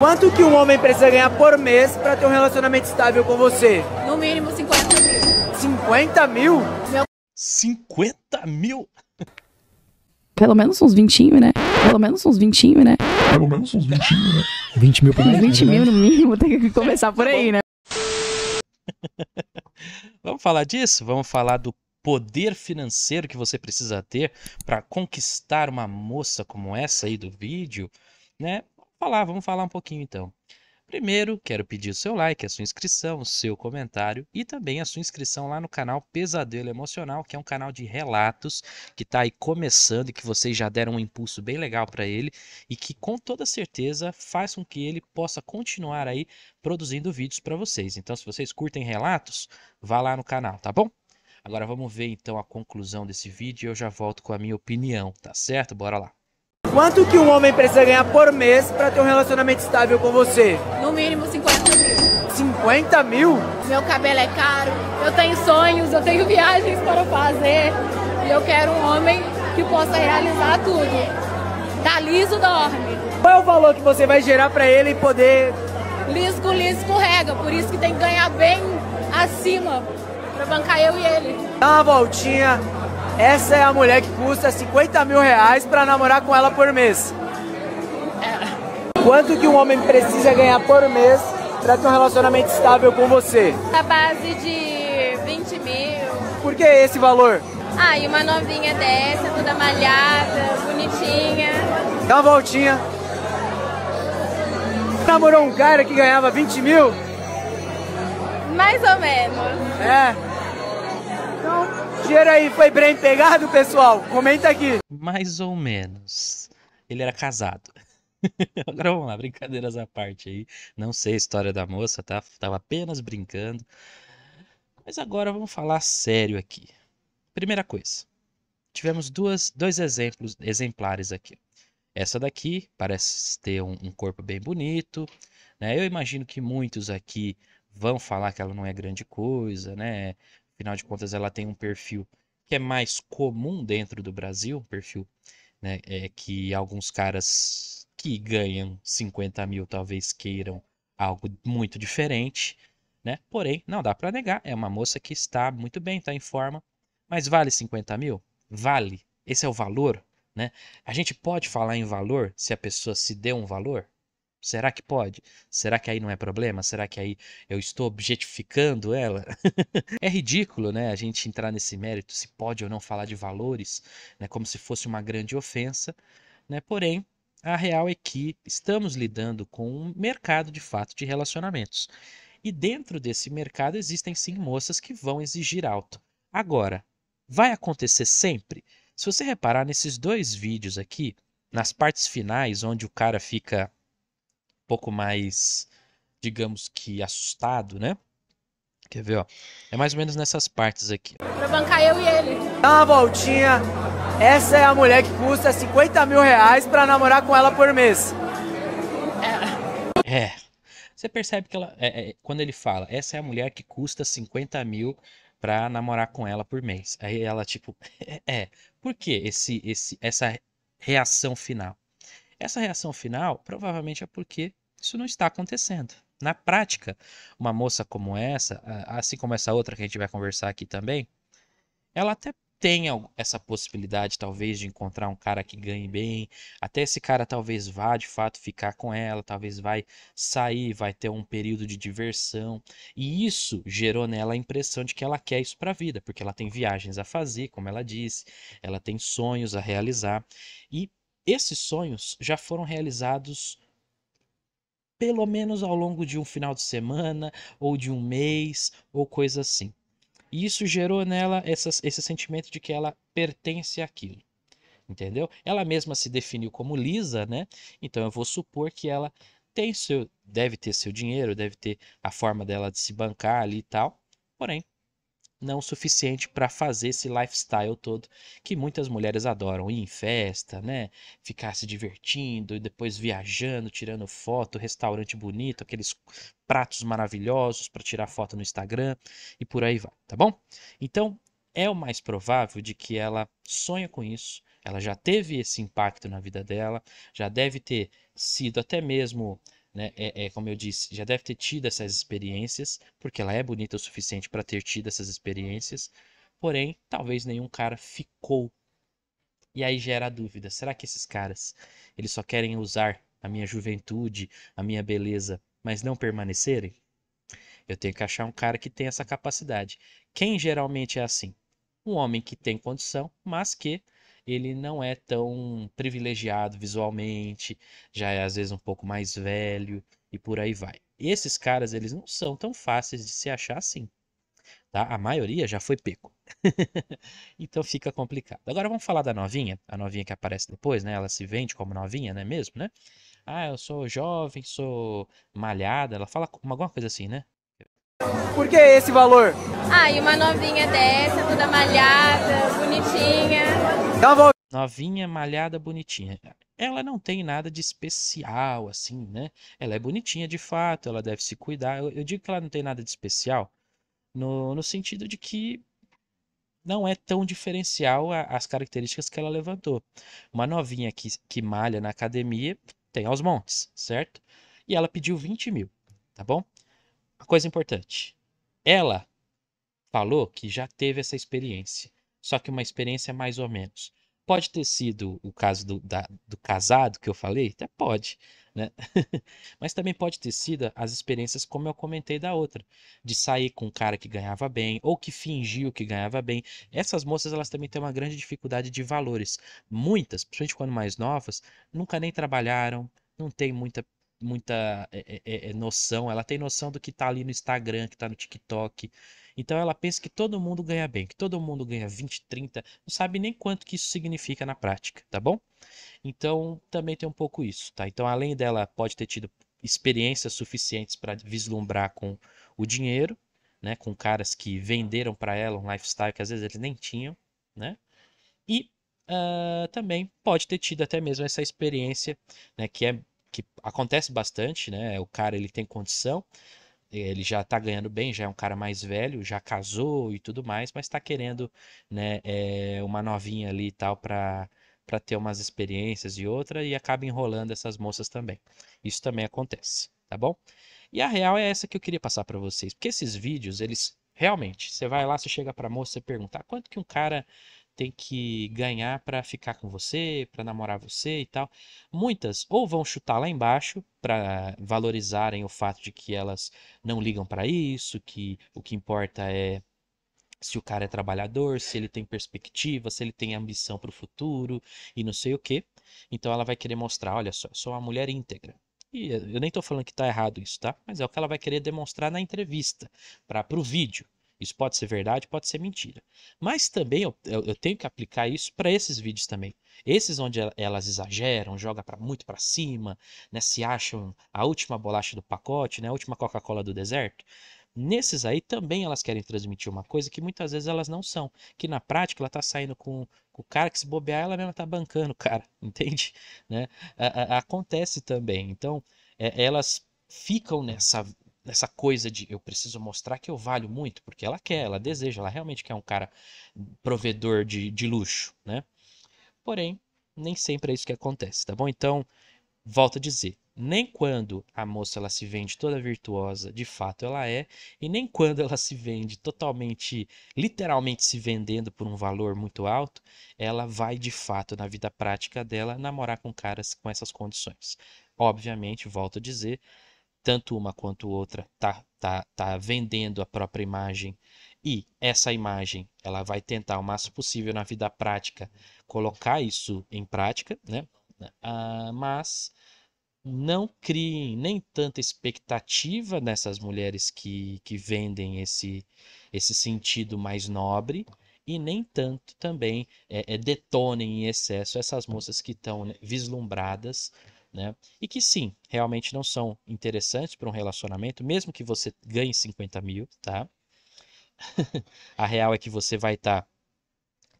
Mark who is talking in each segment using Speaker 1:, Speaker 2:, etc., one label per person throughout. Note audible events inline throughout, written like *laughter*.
Speaker 1: Quanto que um homem precisa ganhar por mês para ter um relacionamento estável com você? No mínimo 50 mil. 50 mil? Meu...
Speaker 2: 50 mil? Pelo menos uns 20, né? Pelo menos uns 20, né? Pelo menos uns 20, né? 20
Speaker 1: mil por mês. 20 né? mil no
Speaker 2: mínimo, tem que começar por aí, né? *laughs* Vamos falar disso? Vamos falar do poder financeiro que você precisa ter para conquistar uma moça como essa aí do vídeo, né? falar, vamos falar um pouquinho então. Primeiro, quero pedir o seu like, a sua inscrição, o seu comentário e também a sua inscrição lá no canal Pesadelo Emocional, que é um canal de relatos que está aí começando e que vocês já deram um impulso bem legal para ele e que com toda certeza faz com que ele possa continuar aí produzindo vídeos para vocês. Então, se vocês curtem relatos, vá lá no canal, tá bom? Agora vamos ver então a conclusão desse vídeo e eu já volto com a minha opinião, tá certo? Bora lá.
Speaker 1: Quanto que um homem precisa ganhar por mês para ter um relacionamento estável com você? No mínimo 50 mil. 50 mil? Meu cabelo é caro, eu tenho sonhos, eu tenho *laughs* viagens para fazer. E eu quero um homem que possa realizar tudo. Dá liso, dorme. Qual é o valor que você vai gerar para ele poder... Liso com liso escorrega, por isso que tem que ganhar bem acima para bancar eu e ele. Dá uma voltinha, essa é a mulher que custa 50 mil reais para namorar com ela por mês. Quanto que um homem precisa ganhar por mês para ter um relacionamento estável com você? A base de 20 mil. Por que esse valor? Ah, e uma novinha dessa, toda
Speaker 2: malhada, bonitinha.
Speaker 1: Dá uma voltinha. Namorou um cara que ganhava 20 mil?
Speaker 2: Mais ou menos. É dinheiro aí foi bem pegado, pessoal? Comenta aqui. Mais ou menos. Ele era casado. *laughs* Agora vamos lá, brincadeiras à parte aí. Não sei a história da moça, tá? Tava apenas brincando. Mas agora vamos falar sério aqui. Primeira coisa. Tivemos duas, dois exemplos exemplares aqui. Essa daqui parece ter um, um corpo bem bonito. Né? Eu imagino que muitos aqui vão falar que ela não é grande coisa, né? Afinal de contas, ela tem um perfil que é mais comum dentro do Brasil, um perfil né, é que alguns caras que ganham 50 mil talvez queiram algo muito diferente, né? Porém, não dá para negar, é uma moça que está muito bem, está em forma, mas vale 50 mil? Vale. Esse é o valor, né? A gente pode falar em valor se a pessoa se deu um valor? Será que pode? Será que aí não é problema? Será que aí eu estou objetificando ela? *laughs* é ridículo, né? A gente entrar nesse mérito se pode ou não falar de valores, né? Como se fosse uma grande ofensa, né? Porém, a real é que estamos lidando com um mercado de fato de relacionamentos. E dentro desse mercado existem sim moças que vão exigir alto. Agora, vai acontecer sempre? Se você reparar nesses dois vídeos aqui, nas partes finais onde o cara fica pouco mais, digamos que assustado, né? Quer ver, ó? É mais ou menos nessas partes aqui.
Speaker 1: Pra bancar eu e ele. Dá uma voltinha. Essa é a mulher que custa 50 mil reais pra namorar com ela por mês.
Speaker 2: É. é. Você percebe que ela. É, é, quando ele fala, essa é a mulher que custa 50 mil pra namorar com ela por mês. Aí ela, tipo, *laughs* é. Por que esse, esse, essa reação final? Essa reação final provavelmente é porque isso não está acontecendo. Na prática, uma moça como essa, assim como essa outra que a gente vai conversar aqui também, ela até tem essa possibilidade, talvez, de encontrar um cara que ganhe bem. Até esse cara talvez vá de fato ficar com ela, talvez vai sair, vai ter um período de diversão. E isso gerou nela a impressão de que ela quer isso para a vida, porque ela tem viagens a fazer, como ela disse, ela tem sonhos a realizar. E esses sonhos já foram realizados pelo menos ao longo de um final de semana, ou de um mês, ou coisa assim. E isso gerou nela esse sentimento de que ela pertence àquilo. Entendeu? Ela mesma se definiu como Lisa, né? Então eu vou supor que ela tem seu, deve ter seu dinheiro, deve ter a forma dela de se bancar ali e tal. Porém, não o suficiente para fazer esse lifestyle todo que muitas mulheres adoram, ir em festa, né? Ficar se divertindo e depois viajando, tirando foto, restaurante bonito, aqueles pratos maravilhosos para tirar foto no Instagram e por aí vai, tá bom? Então, é o mais provável de que ela sonha com isso, ela já teve esse impacto na vida dela, já deve ter sido até mesmo né? É, é, como eu disse, já deve ter tido essas experiências, porque ela é bonita o suficiente para ter tido essas experiências. Porém, talvez nenhum cara ficou. E aí gera a dúvida: será que esses caras eles só querem usar a minha juventude, a minha beleza, mas não permanecerem? Eu tenho que achar um cara que tem essa capacidade. Quem geralmente é assim? Um homem que tem condição, mas que ele não é tão privilegiado visualmente, já é às vezes um pouco mais velho e por aí vai. Esses caras, eles não são tão fáceis de se achar assim, tá? A maioria já foi pego. *laughs* então fica complicado. Agora vamos falar da novinha, a novinha que aparece depois, né? Ela se vende como novinha, não é mesmo, né? Ah, eu sou jovem, sou malhada, ela fala alguma coisa assim, né? Por que esse valor?
Speaker 1: Ah, e uma novinha dessa, toda malhada, bonitinha,
Speaker 2: Tá novinha, malhada, bonitinha. Ela não tem nada de especial, assim, né? Ela é bonitinha de fato, ela deve se cuidar. Eu, eu digo que ela não tem nada de especial no, no sentido de que não é tão diferencial a, as características que ela levantou. Uma novinha que, que malha na academia tem aos montes, certo? E ela pediu 20 mil, tá bom? Uma coisa importante. Ela falou que já teve essa experiência só que uma experiência mais ou menos. Pode ter sido o caso do, da, do casado que eu falei? Até pode, né? *laughs* Mas também pode ter sido as experiências, como eu comentei da outra, de sair com um cara que ganhava bem ou que fingiu que ganhava bem. Essas moças, elas também têm uma grande dificuldade de valores. Muitas, principalmente quando mais novas, nunca nem trabalharam, não tem muita muita é, é, é, noção, ela tem noção do que tá ali no Instagram, que tá no TikTok, então ela pensa que todo mundo ganha bem, que todo mundo ganha 20, 30, não sabe nem quanto que isso significa na prática, tá bom? Então também tem um pouco isso, tá? Então além dela pode ter tido experiências suficientes para vislumbrar com o dinheiro, né, com caras que venderam para ela um lifestyle que às vezes eles nem tinham, né? E uh, também pode ter tido até mesmo essa experiência, né, que é que acontece bastante, né? O cara ele tem condição, ele já está ganhando bem, já é um cara mais velho, já casou e tudo mais, mas está querendo né, é, uma novinha ali e tal para para ter umas experiências e outra e acaba enrolando essas moças também. Isso também acontece, tá bom? E a real é essa que eu queria passar para vocês, porque esses vídeos, eles realmente, você vai lá, você chega para moça, você pergunta: ah, "Quanto que um cara tem que ganhar para ficar com você, para namorar você e tal. Muitas ou vão chutar lá embaixo para valorizarem o fato de que elas não ligam para isso, que o que importa é se o cara é trabalhador, se ele tem perspectiva, se ele tem ambição para o futuro e não sei o que. Então ela vai querer mostrar, olha só, sou uma mulher íntegra. E eu nem estou falando que está errado isso, tá? Mas é o que ela vai querer demonstrar na entrevista, para pro vídeo. Isso pode ser verdade, pode ser mentira. Mas também eu, eu tenho que aplicar isso para esses vídeos também. Esses onde elas exageram, jogam para muito para cima, né, se acham a última bolacha do pacote, né, a última Coca-Cola do deserto. Nesses aí também elas querem transmitir uma coisa que muitas vezes elas não são. Que na prática ela tá saindo com, com o cara que se bobear, ela mesma tá bancando o cara, *laughs* entende? Né? A, a, acontece também. Então é, elas ficam nessa, essa coisa de eu preciso mostrar que eu valho muito, porque ela quer, ela deseja, ela realmente quer um cara provedor de, de luxo, né? Porém, nem sempre é isso que acontece, tá bom? Então, volto a dizer, nem quando a moça ela se vende toda virtuosa, de fato ela é, e nem quando ela se vende totalmente, literalmente se vendendo por um valor muito alto, ela vai de fato na vida prática dela namorar com caras com essas condições. Obviamente, volto a dizer, tanto uma quanto outra tá, tá, tá vendendo a própria imagem e essa imagem ela vai tentar o máximo possível na vida prática colocar isso em prática, né? Ah, mas não criem nem tanta expectativa nessas mulheres que, que vendem esse, esse sentido mais nobre e nem tanto também é, é, detonem em excesso essas moças que estão né, vislumbradas né? E que sim, realmente não são interessantes para um relacionamento, mesmo que você ganhe 50 mil, tá? *laughs* a real é que você vai estar tá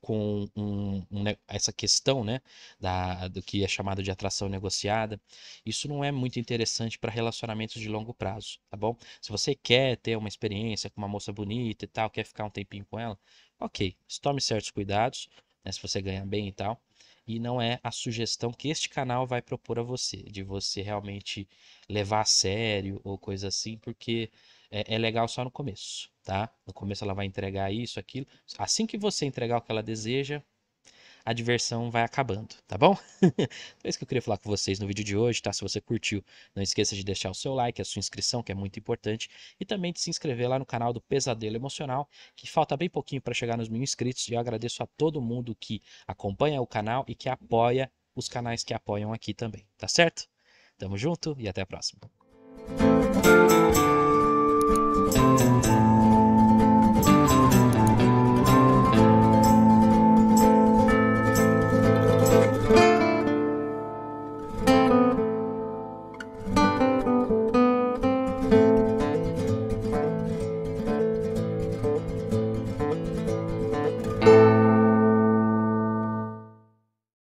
Speaker 2: com um, um, essa questão, né, da, do que é chamado de atração negociada. Isso não é muito interessante para relacionamentos de longo prazo, tá bom? Se você quer ter uma experiência com uma moça bonita e tal, quer ficar um tempinho com ela, ok, tome certos cuidados, né, se você ganhar bem e tal e não é a sugestão que este canal vai propor a você, de você realmente levar a sério ou coisa assim, porque é, é legal só no começo, tá? No começo ela vai entregar isso, aquilo. Assim que você entregar o que ela deseja, a diversão vai acabando, tá bom? *laughs* Então é isso que eu queria falar com vocês no vídeo de hoje, tá? Se você curtiu, não esqueça de deixar o seu like, a sua inscrição, que é muito importante, e também de se inscrever lá no canal do Pesadelo Emocional, que falta bem pouquinho para chegar nos mil inscritos, e eu agradeço a todo mundo que acompanha o canal e que apoia os canais que apoiam aqui também, tá certo? Tamo junto e até a próxima.